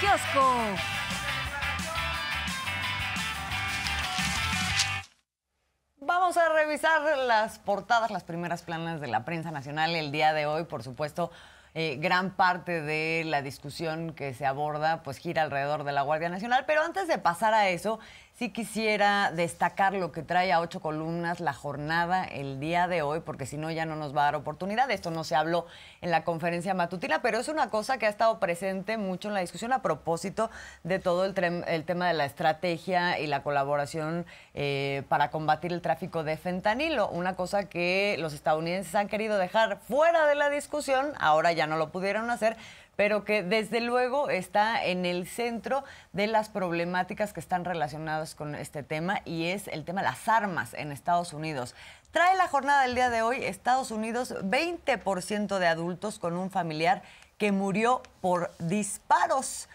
kiosco. Vamos a revisar las portadas, las primeras planas de la prensa nacional el día de hoy, por supuesto. Eh, gran parte de la discusión que se aborda pues gira alrededor de la Guardia Nacional. Pero antes de pasar a eso, Sí quisiera destacar lo que trae a ocho columnas la jornada el día de hoy, porque si no ya no nos va a dar oportunidad. Esto no se habló en la conferencia matutina, pero es una cosa que ha estado presente mucho en la discusión a propósito de todo el, tema de la estrategia y la colaboración eh, para combatir el tráfico de fentanilo, una cosa que los estadounidenses han querido dejar fuera de la discusión, ahora ya no lo pudieron hacer, pero que desde luego está en el centro de las problemáticas que están relacionadas con este tema y es el tema de las armas en Estados Unidos. Trae la jornada del día de hoy Estados Unidos 20% de adultos con un familiar que murió por disparos.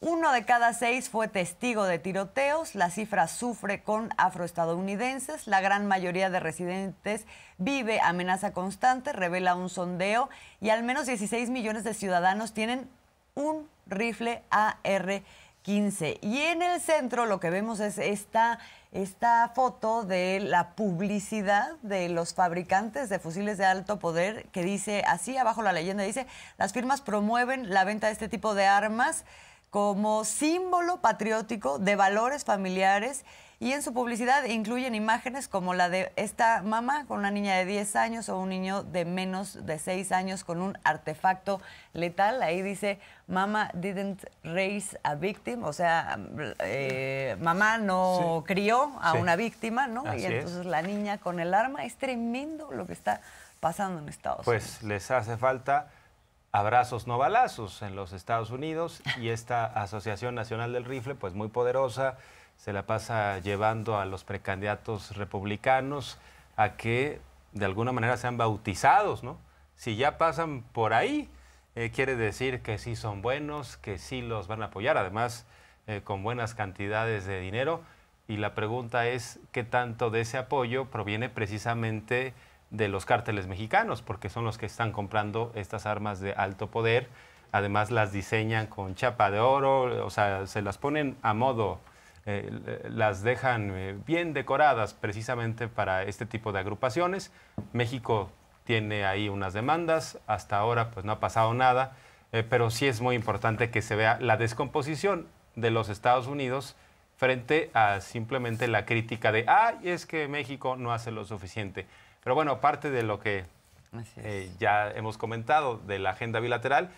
Uno de cada seis fue testigo de tiroteos. La cifra sufre con afroestadounidenses. La gran mayoría de residentes vive amenaza constante, revela un sondeo, y al menos 16 millones de ciudadanos tienen un rifle AR. 15. Y en el centro lo que vemos es esta, esta foto de la publicidad de los fabricantes de fusiles de alto poder que dice, así abajo la leyenda dice, las firmas promueven la venta de este tipo de armas como símbolo patriótico de valores familiares y en su publicidad incluyen imágenes como la de esta mamá con una niña de 10 años o un niño de menos de 6 años con un artefacto letal. Ahí dice, Mama didn't raise a victim, o sea, eh, mamá no crió a una víctima, ¿no? y entonces la niña con el arma, es tremendo lo que está pasando en Estados pues Unidos. Pues les hace falta abrazos no balazos en los Estados Unidos y esta Asociación Nacional del Rifle, pues muy poderosa, se la pasa llevando a los precandidatos republicanos a que de alguna manera sean bautizados, ¿no? Si ya pasan por ahí, eh, quiere decir que sí son buenos, que sí los van a apoyar, además eh, con buenas cantidades de dinero. Y la pregunta es, ¿qué tanto de ese apoyo proviene precisamente de los cárteles mexicanos, porque son los que están comprando estas armas de alto poder. Además las diseñan con chapa de oro, o sea, se las ponen a modo, eh, las dejan eh, bien decoradas precisamente para este tipo de agrupaciones. México tiene ahí unas demandas, hasta ahora pues no ha pasado nada, eh, pero sí es muy importante que se vea la descomposición de los Estados Unidos frente a simplemente la crítica de, ay, es que México no hace lo suficiente. Pero bueno, aparte de lo que eh, ya hemos comentado de la agenda bilateral,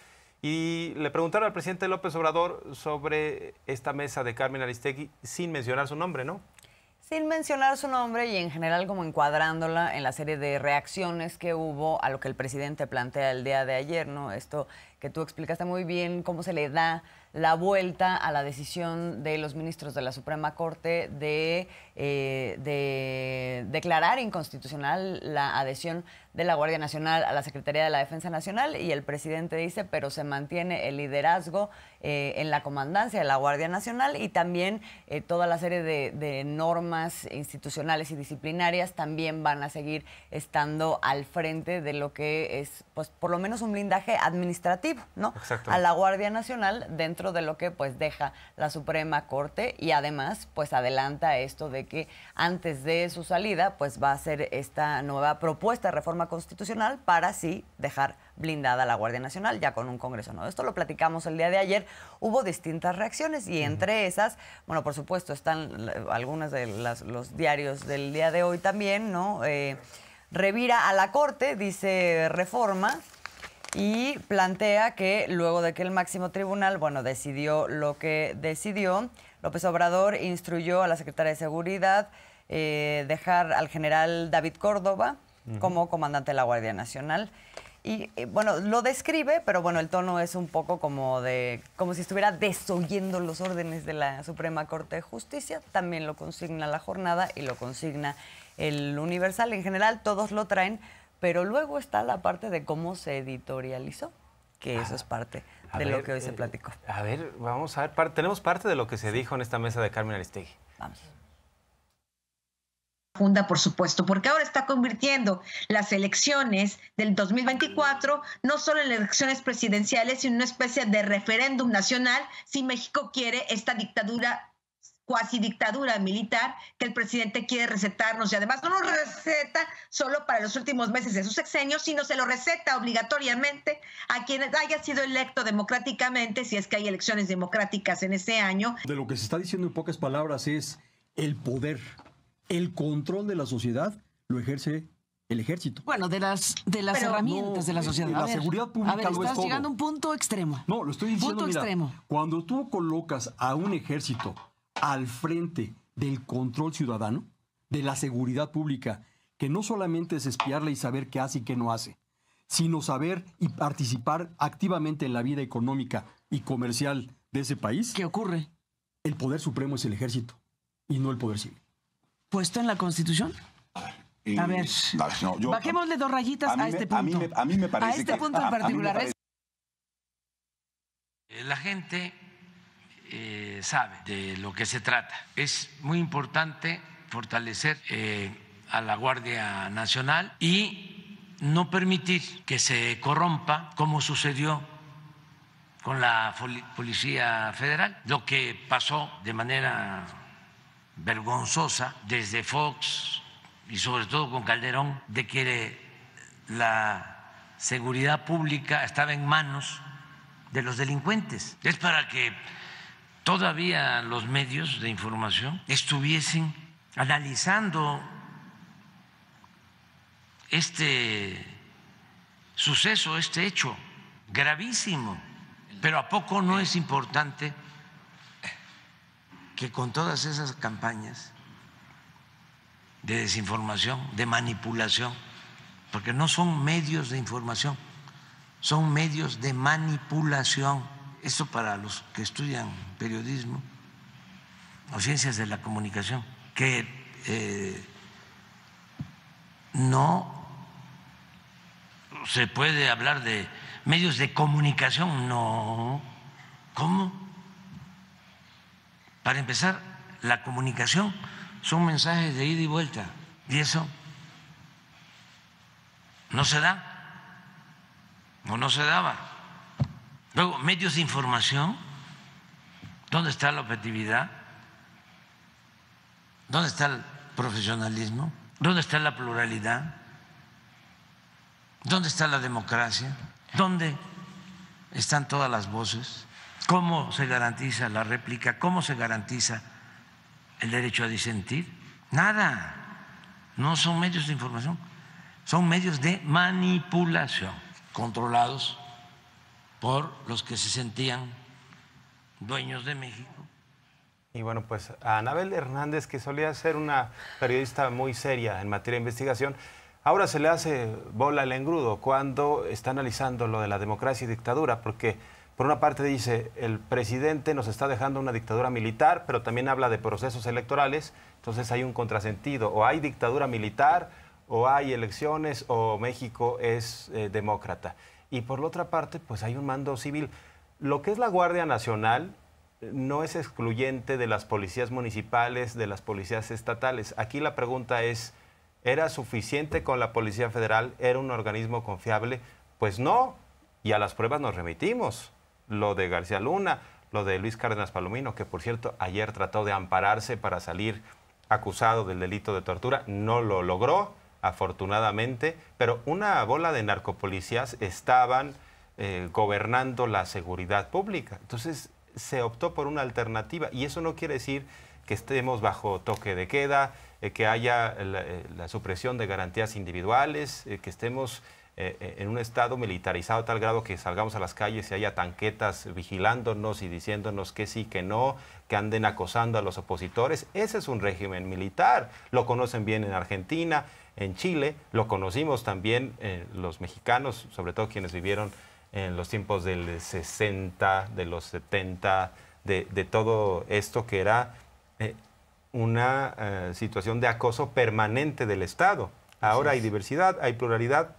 y le preguntaron al presidente López Obrador sobre esta mesa de Carmen Aristegui sin mencionar su nombre, ¿no? Sin mencionar su nombre y en general como encuadrándola en la serie de reacciones que hubo a lo que el presidente plantea el día de ayer, ¿no? Esto que tú explicaste muy bien, cómo se le da la vuelta a la decisión de los ministros de la Suprema Corte de, eh, de declarar inconstitucional la adhesión de la Guardia Nacional a la Secretaría de la Defensa Nacional y el presidente dice, pero se mantiene el liderazgo eh, en la comandancia de la Guardia Nacional y también eh, toda la serie de, normas institucionales y disciplinarias también van a seguir estando al frente de lo que es, pues, por lo menos un blindaje administrativo, ¿no? A la Guardia Nacional dentro de lo que pues deja la Suprema Corte y además pues adelanta esto de que antes de su salida pues va a ser esta nueva propuesta de reforma constitucional para así dejar blindada la Guardia Nacional ya con un Congreso nuevo. Esto lo platicamos el día de ayer, hubo distintas reacciones y entre esas, bueno, por supuesto están eh, algunas de los diarios del día de hoy también, ¿no? Eh, revira a la Corte, dice Reforma, y plantea que luego de que el máximo tribunal, bueno, decidió lo que decidió, López Obrador instruyó a la secretaria de Seguridad eh, dejar al general David Córdoba como comandante de la Guardia Nacional. Y bueno, lo describe, pero bueno, el tono es un poco como de como si estuviera desoyendo los órdenes de la Suprema Corte de Justicia. También lo consigna la jornada y lo consigna el Universal. En general, todos lo traen pero luego está la parte de cómo se editorializó, que eso es ah, parte de lo que hoy se eh, platicó. a ver, vamos a ver, tenemos parte de lo que se dijo en esta mesa de Carmen Aristegui. Vamos. Funda, por supuesto, porque ahora está convirtiendo las elecciones del 2024 no solo en elecciones presidenciales, sino en una especie de referéndum nacional si México quiere esta dictadura cuasi dictadura militar que el presidente quiere recetarnos y además no nos receta solo para los últimos meses de sus sexenio, sino se lo receta obligatoriamente a quien haya sido electo democráticamente, si es que hay elecciones democráticas en ese año. De lo que se está diciendo en pocas palabras es el poder, el control de la sociedad lo ejerce el ejército. Bueno, de las de las herramientas de la sociedad. Eh, la ver, seguridad pública a ver, estás llegando a un punto extremo. No, lo estoy diciendo. Punto extremo. Cuando tú colocas a un ejército al frente del control ciudadano, de la seguridad pública, que no solamente es espiarla y saber qué hace y qué no hace, sino saber y participar activamente en la vida económica y comercial de ese país. ¿Qué ocurre? El poder supremo es el ejército y no el poder civil. ¿Puesto en la Constitución? A ver. no, bajémosle dos rayitas a, este punto. A mí, me, a a este punto en particular. Eh, la gente eh, sabe de lo que se trata. Es muy importante fortalecer eh, a la Guardia Nacional y no permitir que se corrompa como sucedió con la Policía Federal, lo que pasó de manera vergonzosa desde Fox y sobre todo con Calderón, de que la seguridad pública estaba en manos de los delincuentes. Es para que todavía los medios de información estuviesen analizando este suceso, este hecho gravísimo. Pero ¿a poco no es importante que con todas esas campañas de desinformación, de manipulación, porque no son medios de información, son medios de manipulación? Esto para los que estudian periodismo o ciencias de la comunicación, que eh, no se puede hablar de medios de comunicación, no. ¿Cómo? Para empezar, la comunicación son mensajes de ida y vuelta, y eso no se da, o no se daba. Luego, medios de información, ¿dónde está la objetividad? ¿Dónde está el profesionalismo? ¿Dónde está la pluralidad? ¿Dónde está la democracia? ¿Dónde están todas las voces? ¿Cómo se garantiza la réplica? ¿Cómo se garantiza el derecho a disentir? Nada. No son medios de información, son medios de manipulación, controlados por los que se sentían dueños de México. Y bueno, pues a Anabel Hernández, que solía ser una periodista muy seria en materia de investigación, ahora se le hace bola el engrudo cuando está analizando lo de la democracia y dictadura, porque por una parte dice, el presidente nos está dejando una dictadura militar, pero también habla de procesos electorales, entonces hay un contrasentido, o hay dictadura militar, o hay elecciones, o México es eh, demócrata y por la otra parte, pues hay un mando civil. Lo que es la Guardia Nacional eh, no es excluyente de las policías municipales, de las policías estatales. Aquí la pregunta es, ¿era suficiente con la Policía Federal? ¿Era un organismo confiable? Pues no, y a las pruebas nos remitimos. Lo de García Luna, lo de Luis Cárdenas Palomino, que por cierto ayer trató de ampararse para salir acusado del delito de tortura, no lo logró afortunadamente, pero una bola de narcopolicías estaban eh, gobernando la seguridad pública. Entonces se optó por una alternativa y eso no quiere decir que estemos bajo toque de queda, eh, que haya eh, la, supresión de garantías individuales, que estemos en un estado militarizado a tal grado que salgamos a las calles y haya tanquetas vigilándonos y diciéndonos que sí, que no, que anden acosando a los opositores. Ese es un régimen militar, lo conocen bien en Argentina, en Chile, lo conocimos también eh, los mexicanos, sobre todo quienes vivieron en los tiempos del 60, de los 70, de, todo esto que era eh, una eh, situación de acoso permanente del Estado. Ahora hay diversidad, hay pluralidad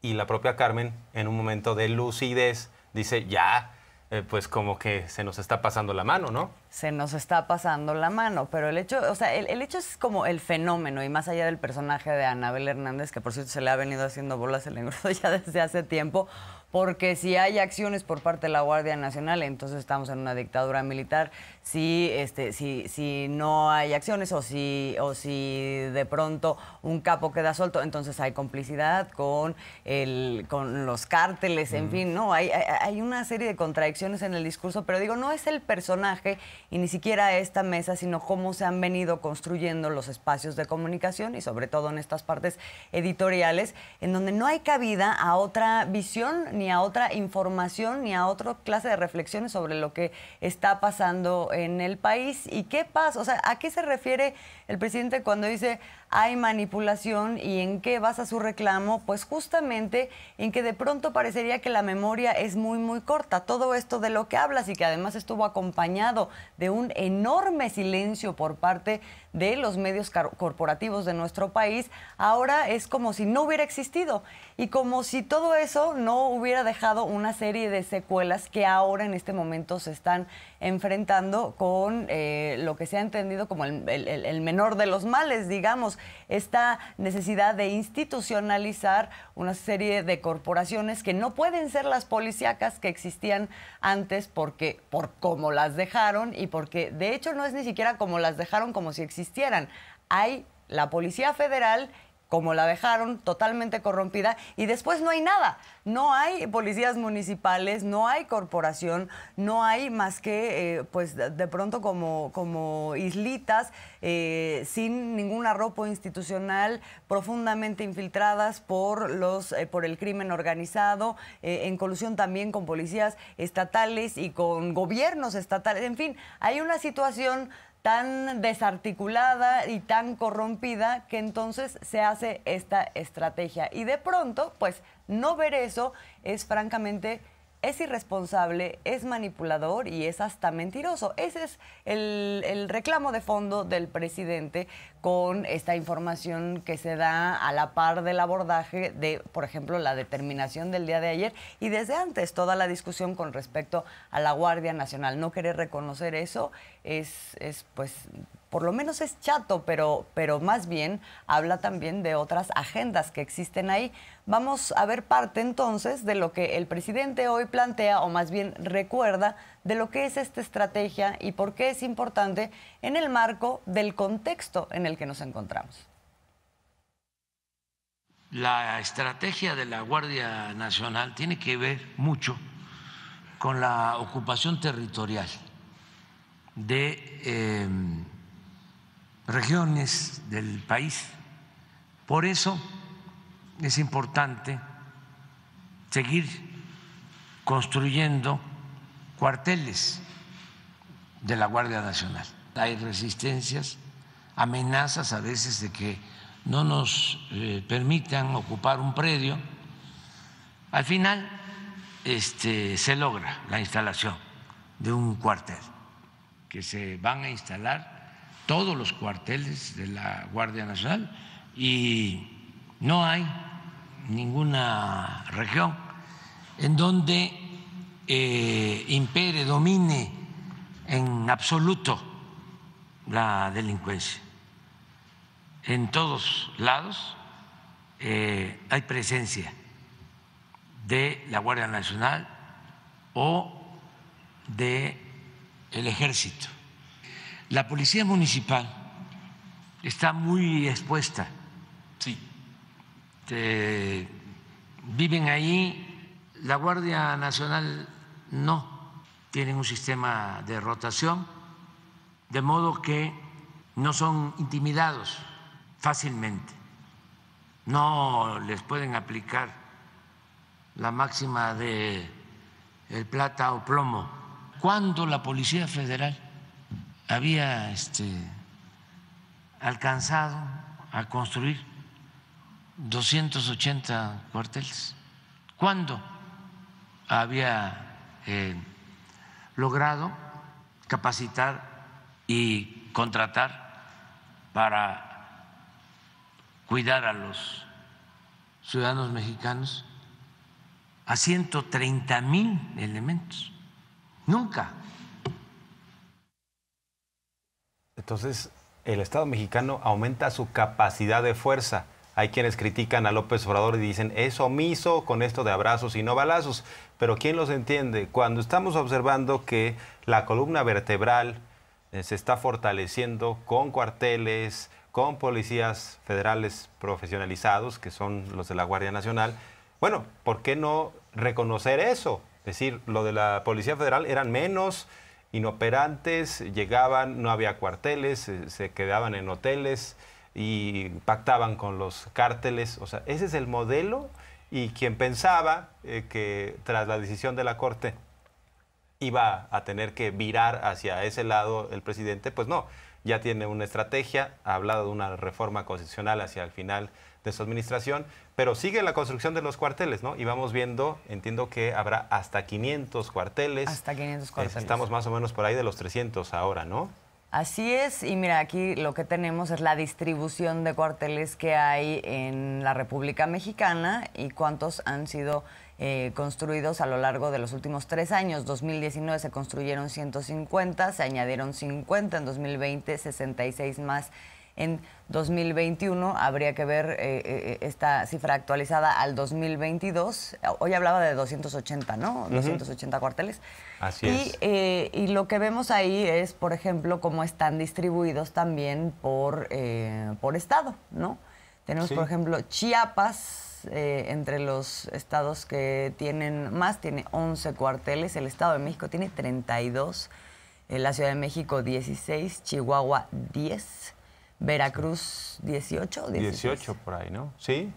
y la propia Carmen en un momento de lucidez dice, ya, eh, pues como que se nos está pasando la mano, ¿no? Se nos está pasando la mano, pero el hecho, o sea, el, hecho es como el fenómeno, y más allá del personaje de Anabel Hernández, que por cierto se le ha venido haciendo bolas el engrudo ya desde hace tiempo, porque si hay acciones por parte de la Guardia Nacional, entonces estamos en una dictadura militar. Si, este, si, si no hay acciones o si, o si de pronto un capo queda suelto, entonces hay complicidad con, el, con los cárteles, en mm. fin, ¿no? Hay, hay, una serie de contradicciones en el discurso, pero digo, no es el personaje y ni siquiera esta mesa, sino cómo se han venido construyendo los espacios de comunicación y sobre todo en estas partes editoriales, en donde no hay cabida a otra visión ni a otra información ni a otra clase de reflexiones sobre lo que está pasando en el país. ¿Y qué pasa? O sea, ¿a qué se refiere el presidente cuando dice hay manipulación y en qué basa su reclamo, pues justamente en que de pronto parecería que la memoria es muy, muy corta. Todo esto de lo que hablas y que además estuvo acompañado de un enorme silencio por parte de los medios corporativos de nuestro país, ahora es como si no hubiera existido y como si todo eso no hubiera dejado una serie de secuelas que ahora en este momento se están enfrentando con eh, lo que se ha entendido como el, el menor de los males, digamos esta necesidad de institucionalizar una serie de corporaciones que no pueden ser las policíacas que existían antes porque por cómo las dejaron y porque de hecho no es ni siquiera como las dejaron como si existieran. Hay la Policía Federal como la dejaron, totalmente corrompida, y después no hay nada. No hay policías municipales, no hay corporación, no hay más que, eh, pues, de pronto como, como islitas, eh, sin ningún arropo institucional, profundamente infiltradas por, los, eh, por el crimen organizado, en colusión también con policías estatales y con gobiernos estatales. En fin, hay una situación tan desarticulada y tan corrompida que entonces se hace esta estrategia. Y de pronto, pues no ver eso es francamente es irresponsable, es manipulador y es hasta mentiroso. Ese es el, reclamo de fondo del presidente con esta información que se da a la par del abordaje de, por ejemplo, la determinación del día de ayer y desde antes toda la discusión con respecto a la Guardia Nacional. No querer reconocer eso es, es pues por lo menos es chato, pero, pero más bien habla también de otras agendas que existen ahí. Vamos a ver parte entonces de lo que el presidente hoy plantea, o más bien recuerda, de lo que es esta estrategia y por qué es importante en el marco del contexto en el que nos encontramos. La estrategia de la Guardia Nacional tiene que ver mucho con la ocupación territorial de eh, regiones del país. Por eso es importante seguir construyendo cuarteles de la Guardia Nacional. Hay resistencias, amenazas a veces de que no nos eh, permitan ocupar un predio. Al final este, se logra la instalación de un cuartel, que se van a instalar todos los cuarteles de la Guardia Nacional y no hay ninguna región en donde eh, impere, domine en absoluto la delincuencia. En todos lados eh, hay presencia de la Guardia Nacional o de el ejército. La policía municipal está muy expuesta. Sí. viven ahí, la Guardia Nacional no, tienen un sistema de rotación, de modo que no son intimidados fácilmente, no les pueden aplicar la máxima de el plata o plomo. ¿Cuándo la Policía Federal había este, alcanzado a construir 280 cuarteles. ¿Cuándo había eh, logrado capacitar y contratar para cuidar a los ciudadanos mexicanos a 130 mil elementos? Nunca. Entonces, el Estado mexicano aumenta su capacidad de fuerza. Hay quienes critican a López Obrador y dicen, es omiso con esto de abrazos y no balazos. Pero ¿quién los entiende? Cuando estamos observando que la columna vertebral eh, se está fortaleciendo con cuarteles, con policías federales profesionalizados, que son los de la Guardia Nacional, bueno, ¿por qué no reconocer eso? Es decir, lo de la Policía Federal eran menos, inoperantes, llegaban, no había cuarteles, eh, se quedaban en hoteles y pactaban con los cárteles. O sea, ese es el modelo y quien pensaba eh, que tras la decisión de la Corte iba a tener que virar hacia ese lado el presidente, pues no, ya tiene una estrategia, ha hablado de una reforma constitucional hacia el final de su administración pero sigue la construcción de los cuarteles, ¿no? Y vamos viendo, entiendo que habrá hasta 500 cuarteles. Hasta 500 cuarteles. Estamos más o menos por ahí de los 300 ahora, ¿no? Así es, y mira, aquí lo que tenemos es la distribución de cuarteles que hay en la República Mexicana y cuántos han sido eh, construidos a lo largo de los últimos tres años. 2019 se construyeron 150, se añadieron 50, en 2020 66 más en 2021. Habría que ver eh, eh, eh, esta cifra actualizada al 2022. Hoy hablaba de 280, ¿no? 280 cuarteles. Así y, es. y lo que vemos ahí es, por ejemplo, cómo están distribuidos también por, por estado, ¿no? Tenemos, por ejemplo, Chiapas. entre los estados que tienen más, tiene 11 cuarteles, el Estado de México tiene 32, la Ciudad de México 16, Chihuahua 10, Veracruz 18 o 18 por ahí, ¿no? Sí.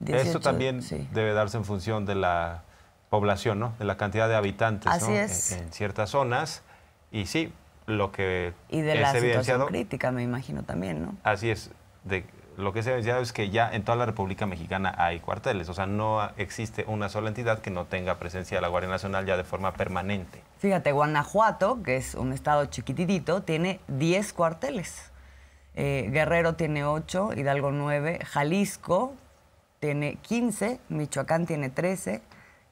18, Esto también debe darse en función de la población, ¿no? De la cantidad de habitantes Así es. E, en, ciertas zonas. Y sí, lo que y de la situación crítica, me imagino también, ¿no? Así es. De, lo que ha evidenciado es que ya en toda la República Mexicana hay cuarteles, o sea, no existe una sola entidad que no tenga presencia de la Guardia Nacional ya de forma permanente. Fíjate, Guanajuato, que es un estado chiquititito, tiene 10 cuarteles. Eh, Guerrero tiene 8, Hidalgo 9, Jalisco tiene 15, Michoacán tiene 13,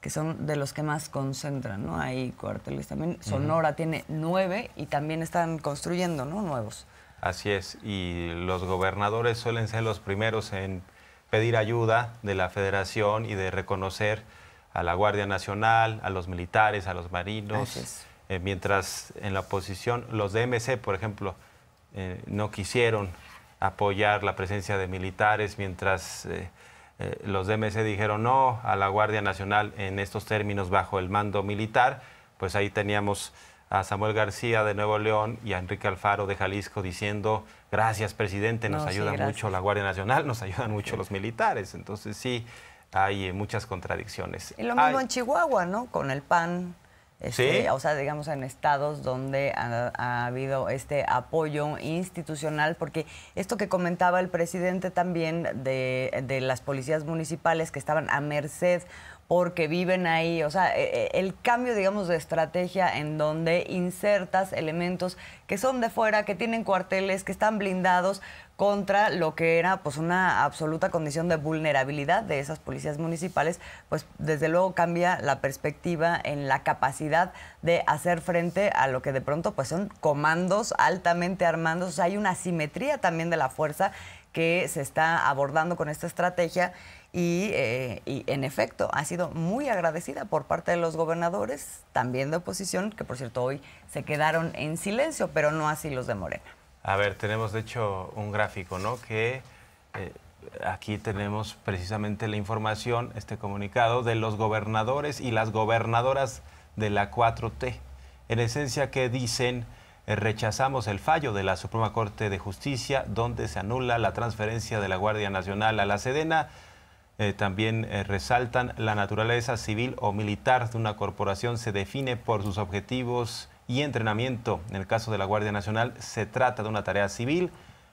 que son de los que más concentran, ¿no? Hay cuarteles también. Sonora tiene 9 y también están construyendo, ¿no? Nuevos. Así es, y los gobernadores suelen ser los primeros en pedir ayuda de la federación y de reconocer a la Guardia Nacional, a los militares, a los marinos, eh, mientras en la oposición, los de MC, por ejemplo, eh, no quisieron apoyar la presencia de militares, mientras eh, eh, los DMC dijeron no a la Guardia Nacional en estos términos bajo el mando militar, pues ahí teníamos a Samuel García de Nuevo León y a Enrique Alfaro de Jalisco diciendo, gracias presidente, nos ayuda mucho la Guardia Nacional, nos ayudan mucho los militares. Entonces sí, hay muchas contradicciones. Y lo mismo en Chihuahua, ¿no? Con el PAN ¿Sí? Este, o sea, digamos en estados donde ha, habido este apoyo institucional, porque esto que comentaba el presidente también de las policías municipales que estaban a merced porque viven ahí. O sea, e, e, el cambio, digamos, de estrategia en donde insertas elementos que son de fuera, que tienen cuarteles, que están blindados contra lo que era pues una absoluta condición de vulnerabilidad de esas policías municipales, pues desde luego cambia la perspectiva en la capacidad de hacer frente a lo que de pronto pues son comandos altamente armados, o sea, hay una simetría también de la fuerza que se está abordando con esta estrategia eh, y, en efecto ha sido muy agradecida por parte de los gobernadores, también de oposición, que por cierto hoy se quedaron en silencio, pero no así los de Morena. A ver, tenemos de hecho un gráfico, ¿no? Que eh, aquí tenemos precisamente la información, este comunicado de los gobernadores y las gobernadoras de la 4T. En esencia, que dicen eh, rechazamos el fallo de la Suprema Corte de Justicia donde se anula la transferencia de la Guardia Nacional a la Sedena. Eh, también eh, resaltan la naturaleza civil o militar de una corporación se define por sus objetivos y entrenamiento. En el caso de la Guardia Nacional se trata de una tarea civil.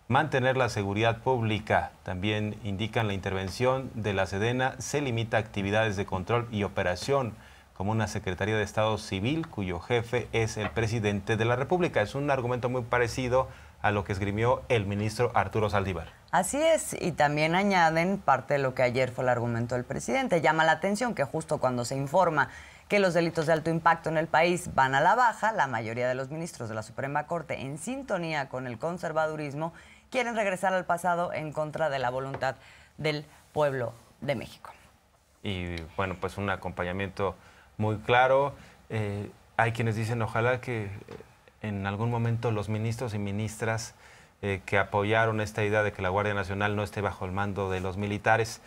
Mantener la seguridad pública. También indican la intervención de la Sedena se limita a actividades de control y operación como una Secretaría de Estado Civil cuyo jefe es el presidente de la República. Es un argumento muy parecido a lo que esgrimió el ministro Arturo Saldívar. Así es, y también añaden parte de lo que ayer fue el argumento del presidente. Llama la atención que justo cuando se informa que los delitos de alto impacto en el país van a la baja, la mayoría de los ministros de la Suprema Corte, en sintonía con el conservadurismo, quieren regresar al pasado en contra de la voluntad del pueblo de México. Y bueno, pues un acompañamiento muy claro. Eh, hay quienes dicen, ojalá que eh, en algún momento los ministros y ministras eh, que apoyaron esta idea de que la Guardia Nacional no esté bajo el mando de los militares,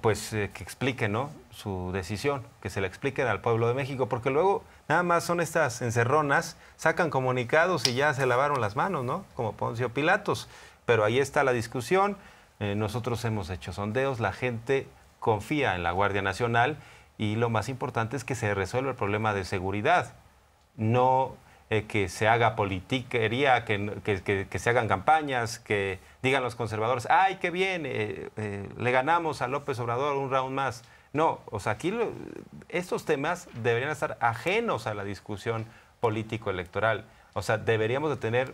pues que expliquen ¿no? su decisión, que se la expliquen al pueblo de México, porque luego nada más son estas encerronas, sacan comunicados y ya se lavaron las manos, ¿no? Como Poncio Pilatos. Pero ahí está la discusión. nosotros hemos hecho sondeos, la gente confía en la Guardia Nacional y lo más importante es que se resuelva el problema de seguridad, no eh, que se haga politiquería, que, que, se hagan campañas, que digan los conservadores, ay, qué bien, eh, eh, le ganamos a López Obrador un round más. No, o sea, aquí estos temas deberían estar ajenos a la discusión político-electoral. O sea, deberíamos de tener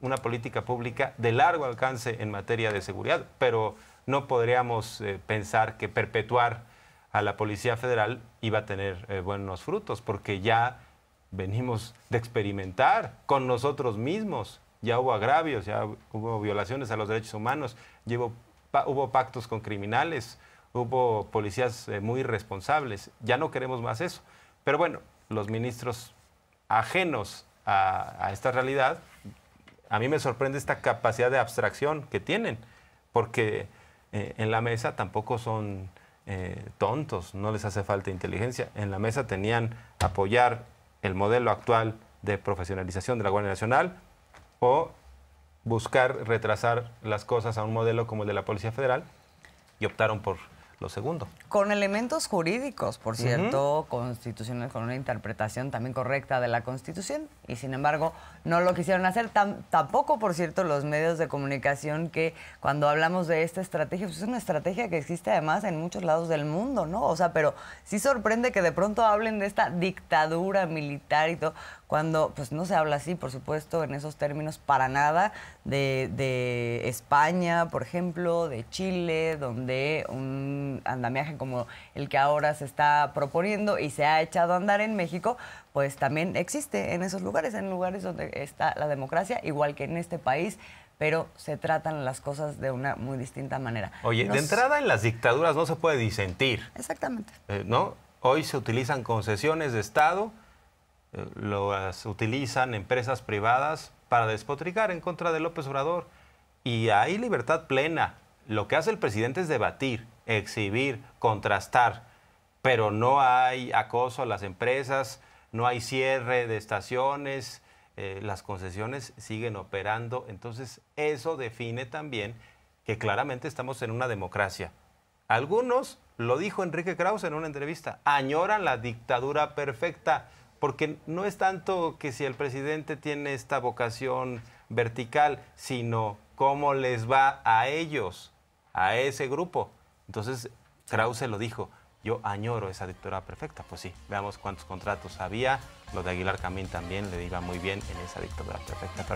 una política pública de largo alcance en materia de seguridad, pero no podríamos pensar que perpetuar a la Policía Federal iba a tener eh, buenos frutos, porque ya venimos de experimentar con nosotros mismos. Ya hubo agravios, ya hubo violaciones a los derechos humanos, hubo, pactos con criminales, hubo policías eh, muy irresponsables. Ya no queremos más eso. Pero bueno, los ministros ajenos a, esta realidad, a mí me sorprende esta capacidad de abstracción que tienen, porque eh, en la mesa tampoco son eh, tontos, no les hace falta inteligencia. En la mesa tenían apoyar el modelo actual de profesionalización de la Guardia Nacional o buscar retrasar las cosas a un modelo como el de la Policía Federal y optaron por lo segundo. Con elementos jurídicos, por cierto, constitucionales, con una interpretación también correcta de la Constitución, y sin embargo no lo quisieron hacer. tampoco, por cierto, los medios de comunicación que cuando hablamos de esta estrategia, pues es una estrategia que existe además en muchos lados del mundo, ¿no? O sea, pero sí sorprende que de pronto hablen de esta dictadura militar y todo cuando pues no se habla así, por supuesto, en esos términos para nada, de, España, por ejemplo, de Chile, donde un andamiaje como el que ahora se está proponiendo y se ha echado a andar en México, pues también existe en esos lugares, en lugares donde está la democracia, igual que en este país pero se tratan las cosas de una muy distinta manera. Oye, de entrada en las dictaduras no se puede disentir. Exactamente. Eh, ¿No? Hoy se utilizan concesiones de Estado las utilizan empresas privadas para despotricar en contra de López Obrador. Y hay libertad plena. Lo que hace el presidente es debatir, exhibir, contrastar, pero no hay acoso a las empresas, no hay cierre de estaciones, eh, las concesiones siguen operando. Entonces eso define también que claramente estamos en una democracia. Algunos, lo dijo Enrique Kraus en una entrevista, añoran la dictadura perfecta porque no es tanto que si el presidente tiene esta vocación vertical, sino cómo les va a ellos, a ese grupo. Entonces, Krause lo dijo, yo añoro esa dictadura perfecta. Pues sí, veamos cuántos contratos había. Lo de Aguilar Camín también le iba muy bien en esa dictadura perfecta.